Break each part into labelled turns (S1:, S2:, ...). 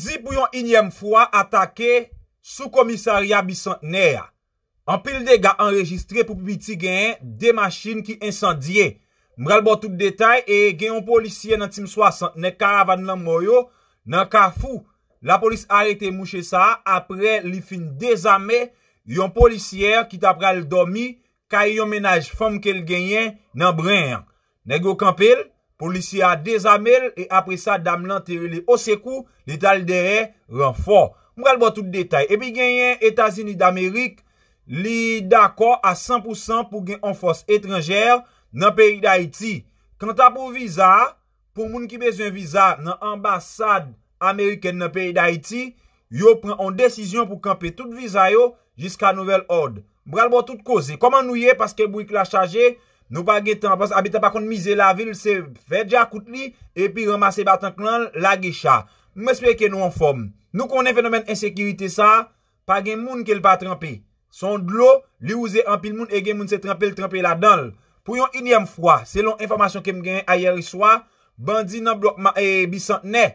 S1: Zi pou yon inyem fwa atake sou komisaria bisant ner. Anpil de ga anregistre pou pwiti genyen de machin ki insandye. Mrel bo tout detay e genyon polisye nan tim 60 ne karavan nan mwoyo nan karfou. La polis arete mwou che sa apre li fin dezame yon polisye ki tapra l domi kaya yon menaj fom ke l genyen nan brin. Negyo kampil. Polisiya dezamel e apresa dam lan teri li osekou, li tal derè renfor. Mwen albo tout detay. Epi genyen, Etasini d'Amerik li d'akor a 100% pou gen enfos etranger nan peri d'Haïti. Kant apou viza, pou moun ki bezon viza nan ambasad Ameriken nan peri d'Haïti, yo pren an desisyon pou kampe tout viza yo jiska nouvel ord. Mwen albo tout koze. Koman nouye paske bou ik la chaje? Nou pa ge tan pas abita pa kont mize la vil se fe dja kout li e pi ramase batan klan la ge cha. Mwen sepe ke nou an fom. Nou konen fenomen ensekirite sa pa gen moun ke l pa trempi. Son dlo li ouze an pil moun e gen moun se trempi l trempi la danl. Pou yon inyem fwa, selon informasyon ke m gen ayer iswa, bandi nan blokman e bisant ne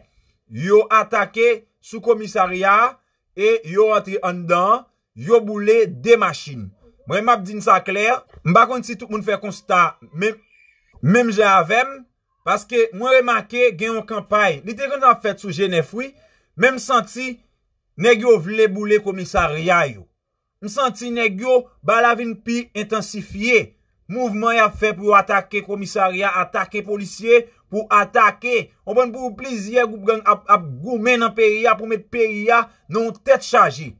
S1: yo atake sou komisaria e yo rentri an dan yo boule de machin. Mwen remak di nsa kler, mba konti tout moun fè konsta mèm javèm, paske mwen remakè gen yon kampay. Li te kontan fèt sou jenefwi, mèm santi negyo vle boule komisariya yo. M santi negyo balavin pi intensifiye. Mouvman yon fè pou atake komisariya, atake polisye, pou atake. Mwen pou plizye goun men an periya pou met periya nou tèt chaji.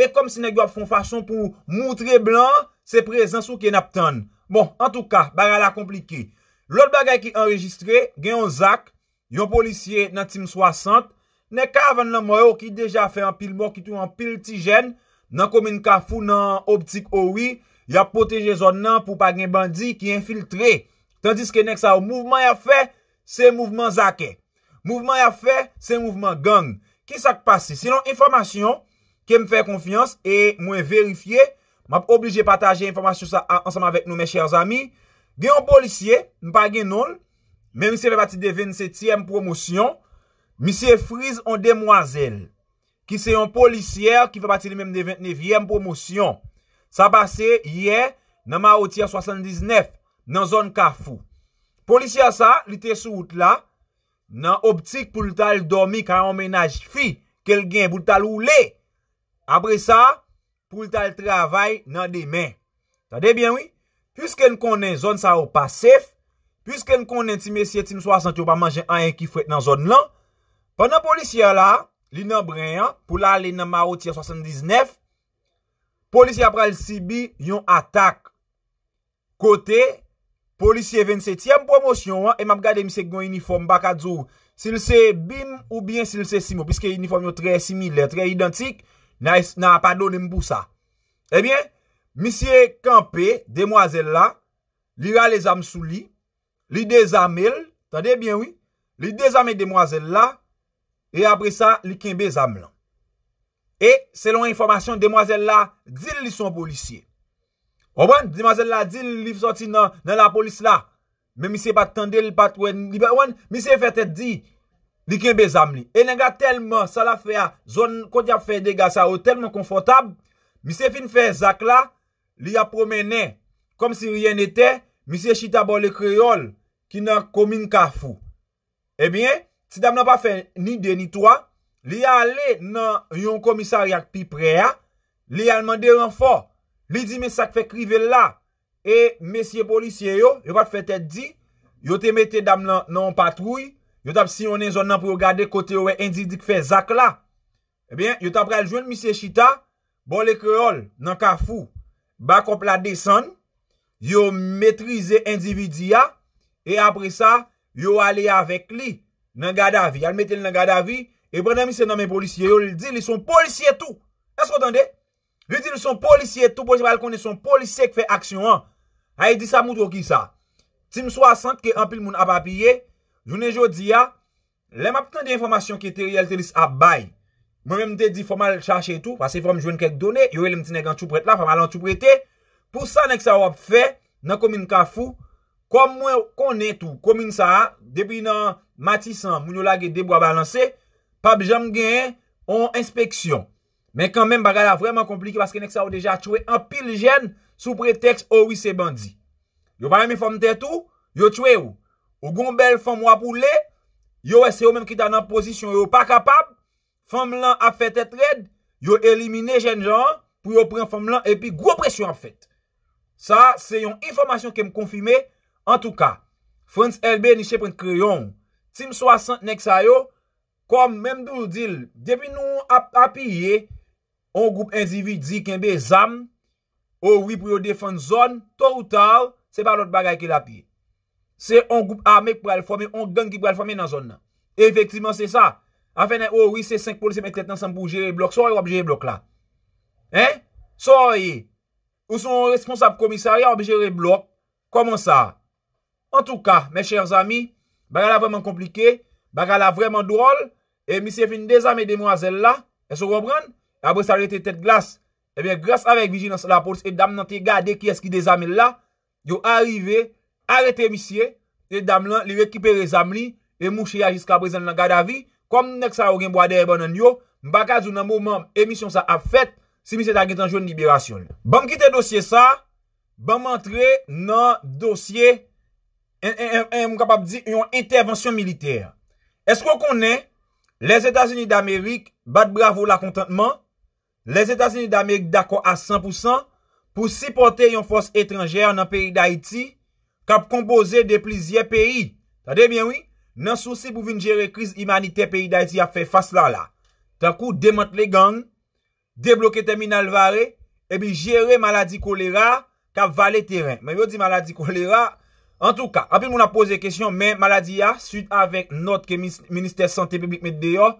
S1: E kom si nek do ap fon fason pou moutre blan, se prezen sou ki nap tan. Bon, an tou ka, bagay la komplike. Lout bagay ki enregistre, genyon Zak, yon polisye nan Tim 60, nek ka avan nan Moyo ki deja fe an pil bo ki tou an pil ti jen, nan komin ka foun nan optik owi, ya poteje zon nan pou pa gen bandi ki infiltre. Tandis ke nek sa ou mouvman ya fe, se mouvman Zak e. Mouvman ya fe, se mouvman gang. Ki sak pase? Sinon informasyon, ke m fè konfians e mwen verifiye, m ap oblije pataje informasyon sa ansama avèk nou mè chèrs amy, gen yon polisye, m pa gen non, mè misye fè pati de 27èm promosyon, misye friz an demwazel, ki se yon polisye ki fè pati de 29èm promosyon, sa basè yè nan ma oti an 79, nan zon kafou. Polisye sa, li te sou out la, nan optik pou l tal dormi kwa yon menaj fi, kel gen, pou l tal oule, Apre sa, pou lita l travay nan demen. Tade bien, oui? Puske n konen zon sa ou pa sef, puske n konen ti me si etim so asant yo pa manjen an en ki fwet nan zon lan, pwena polisye la, li nan brey an, pou la li nan ma ou ti an 79, polisye apra l Sibi yon atak. Kote, polisye 27e promosyon an, e map gade mi sek yon uniform baka dzo, si l se bim ou bien si l se simo, piske yon uniform yon tre simil, tre identik, nan apadounen mbousa. Ebyen, misye kampe, demwazel la, li ra le zam sou li, li dezamel, tade bien wii, li dezamel demwazel la, e apresa, li kembe zam lan. E, selon informasyon demwazel la, dil li son bolisye. Owen, demwazel la, dil li fsoti nan la polis la, men misye pat tandel, pat wen, misye fetet di, di, Li ke bezam li. E nega telman, sa la fe a, zon konti ap fe dega sa o, telman konfortab, mi se fin fe zak la, li a promene, kom si ryen ete, mi se chita bo le kreol, ki nan komin ka fou. Ebyen, eh ti dam nan pa fe ni de ni toa, li a ale nan yon komisaryak pi prea, li a alman de renfor, li di me sak fe krive la, e mesye polisye yo, yo pat fe tet di, yo te mete dam nan patrouy, Yo tap si yon en zon nan pou yo gade kote we endividi kfe zak la. Ebyen, eh yo tap pral jwen misye chita. Bol ek reol nan ka fou. Bakop la desen. Yo metrize endividi ya. E apre sa, yo ale avek li. Nan gade avi. Al metel nan gade avi. E prenen misye nan men polisye. Yo li di li son polisye tou. As kontande? Li di li son polisye tou. Polisye pa al kone son polisye kfe aksyon an. Hay e di sa moutou ki sa. Tim 60 ke ampil moun apapye. E. Jounen jodi ya, lem apten de informasyon ki te riyal telis ap bay. Mwen mwen te di fomal chache etou, fase fomal jwen kek done, yoy lem ti negan choupret la, fomal an choupret te. Pou sa nek sa wap fe, nan komin kafou, kom mwen konen tou, komin sa, depi nan matisan moun yo la ge debwa balanse, pap jam gen, on inspeksyon. Men kanmen bagala vreman kompliki, paske nek sa wap deja chouwe an pil jen sou pretext oh ou wise bandi. Yo bayan mwen fom te tou, yo chouwe ou. Ou gom bel fom wap ou le, yo ese yo menm ki tan nan posisyon, yo pa kapab, fom lan ap fet et red, yo elimine jen jan, pou yo pren fom lan, epi gro presyon an fèt. Sa, se yon informasyon kem konfime, an tou ka, Frans LB ni che pren kreyon, Tim Soissant nek sa yo, kom menm dou l'dil, depi nou ap apye, on goup individi kenbe zam, ou wip pou yo defen zon, to ou tal, se pa lot bagay ke la apye. Se yon goup a mek pou al fome, yon gang ki pou al fome nan zon. Efektivman se sa. Afenè, o, wis se 5 polisi men klet nan san pou jere blok. So, yon wap jere blok la. Hein? So, yon. Ou son responsable komisari wap jere blok. Koman sa? En tou ka, men chers ami, baka eh la vreman komplike, baka la vreman drol, e misye fin de zame demwazel la, e sou wap bran, abou sa rete tet glas. Ebyen, glas avèk vijin nan sa la polisi, e dam nan te gade ki eski de zame la, yon arrivè, Arete misye, te dam lan li rekipere zam li, e mouche ya jiska brezen nan gada vi, kom nou nek sa orin boade e bonan yo, mbakaz ou nan mouman emisyon sa ap fet, si misye ta gen tanjoun liberasyon. Bam kite dosye sa, bam antre nan dosye, en mou kapap di, yon intervensyon militer. Eskou konen, les Etats-Unis d'Amerik bat bravo la kontantman, les Etats-Unis d'Amerik dako a 100%, pou sipote yon fos etranger nan peri d'Haïti, kap komboze de plizye peyi. Tade bien wii, nan sou si pou vin jere kriz imanite peyi da iti ap fe fas la la. Taku, demote le gang, deblokete min alvare, ebi jere maladi kolera, kap vale teren. Men yo di maladi kolera, en tou ka, apil moun ap pose kesyon, men maladi ya, sud avek not ke minister sante pibik met deyo,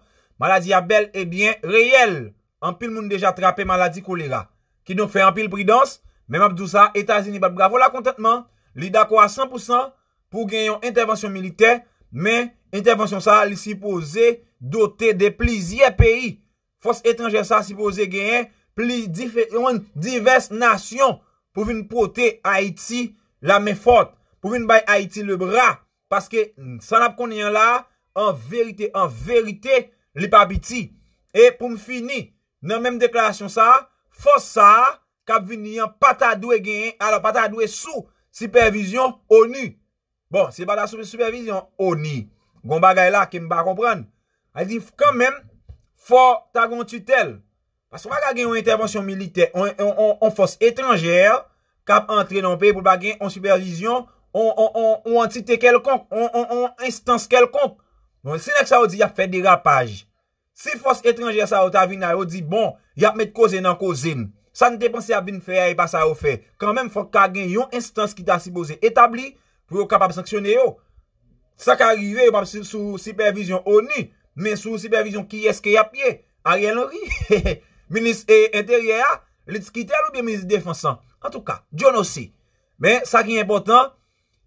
S1: maladi ya bel e bien reyel. Ampil moun deja trape maladi kolera, ki nou fe ampil pridans, men mabdou sa, etazini bat bravo la kontentman, Li dakwa 100% pou genyon Intervensyon milite, men Intervensyon sa li sipoze Dote de plizye peyi Fos etranje sa sipoze genyen Plizye, yon divers Nasyon pou vin pouote Haiti la men fote Pou vin baye Haiti le bra Paske san ap konyen la An verite, an verite Li pa biti, e pou m fini Nan menm deklarasyon sa Fos sa, kap vin yon patadwe Genyen, alo patadwe sou Supervizyon, ONU. Bon, se ba da supervizyon, ONU. Gon bagay la, kem ba kompran. Al di, kon men, fo ta gon tutel. Pas kon bagay gen yon intervensyon milite, yon fos etranjer, kap entre nan pe, pou bagay yon supervizyon, yon antite kelkon, yon instance kelkon. Bon, si nek sa ou di, yap fe de rapaj. Si fos etranjer sa ou ta vinay, ou di, bon, yap met kozen nan kozen. San de panse a bin fè ya e basa ou fè. Kan men fò ka gen yon instance ki ta sipose etabli pou yo kapab sanksyone yo. Sa ka arrive yo pap sou sipervizyon o ni, men sou sipervizyon ki eske yap ye, e a gen lori. Minis e enterye ya, lit skiter ou bien minis defansan. An tou ka, diyon osi. Men, sa ki important,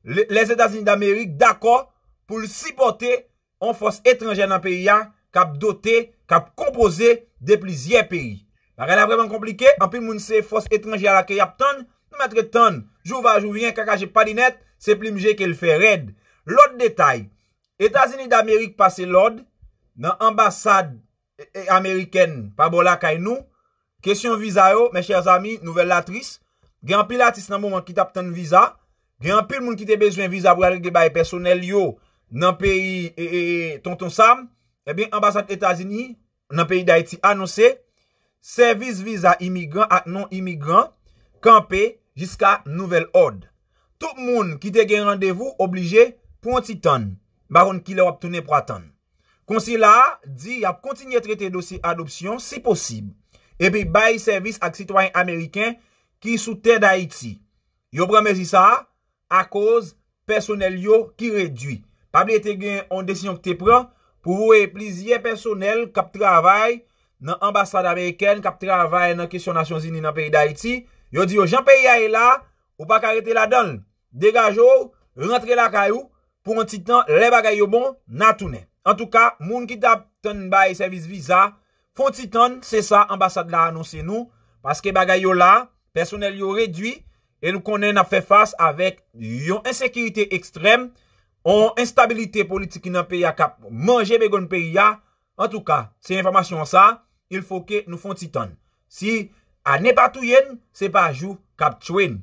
S1: les Etats-Unis d'Amerik d'akor pou sipote an fòs etranjen an peri ya kap dotè, kap kompose de plizye peri. La rena vreman komplike, anpil moun se fos etranje ala ke yap ton, mètre ton, jou va, jou vyen, kaka jè pa di net, se plim jè ke l fè red. Lòd detay, Etasini d'Amerik pase lòd, nan ambasad e, e, Ameriken pabola kay nou, kesyon viza yo, mè chèr zami, nouvel latris, gen anpil atis nan moun an kitap ton viza, gen anpil moun kitè bezwen viza bralik ge baye personel yo nan peyi e, tonton sam, e bin ambasad Etasini nan peyi da eti anonsè, Servis viza imigran ak non imigran kampe jiska nouvel hod. Tout moun ki te gen randevou oblije pou an titan. Baron ki le wap tounen pou atan. Konsi la di ap kontinye trete dosi adopsyon si posib. Epi bayi servis ak sitwany Ameriken ki sou ten da Haiti. Yo pramezi sa ak koz personel yo ki redwi. Pabli te gen an desinyon ki te pran pou vwe plizye personel kap travay nan ambasade Ameriken kap trabay nan kesyonasyon zini nan peri da iti, yo di yo, jan peri ya e la, ou pa karete la don, degajo, rentre la kayou, pou an titan, le bagay yo bon, nan tounen. An touka, moun ki tap ten bay servis viza, pou an titan, se sa, ambasade la anonsen nou, paske bagay yo la, personel yo redwi, e nou konen ap fe fas avek yon insekirite ekstrem, ou instabilite politik nan peri ya kap, pou manje begon peri ya, an touka, se informasyon sa, il fwo ke nou fon titan. Si a ne batou yen, se pa jou kap tchwen.